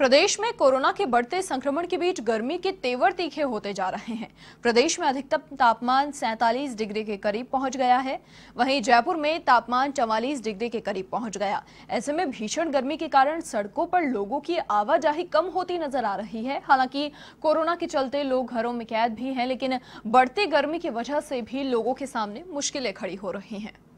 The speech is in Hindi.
प्रदेश में कोरोना के बढ़ते संक्रमण के बीच गर्मी के तेवर तीखे होते जा रहे हैं प्रदेश में अधिकतम तापमान 47 डिग्री के करीब पहुंच गया है वहीं जयपुर में तापमान 44 डिग्री के करीब पहुंच गया ऐसे में भीषण गर्मी के कारण सड़कों पर लोगों की आवाजाही कम होती नजर आ रही है हालांकि कोरोना के चलते लोग घरों में कैद भी है लेकिन बढ़ती गर्मी की वजह से भी लोगों के सामने मुश्किलें खड़ी हो रही है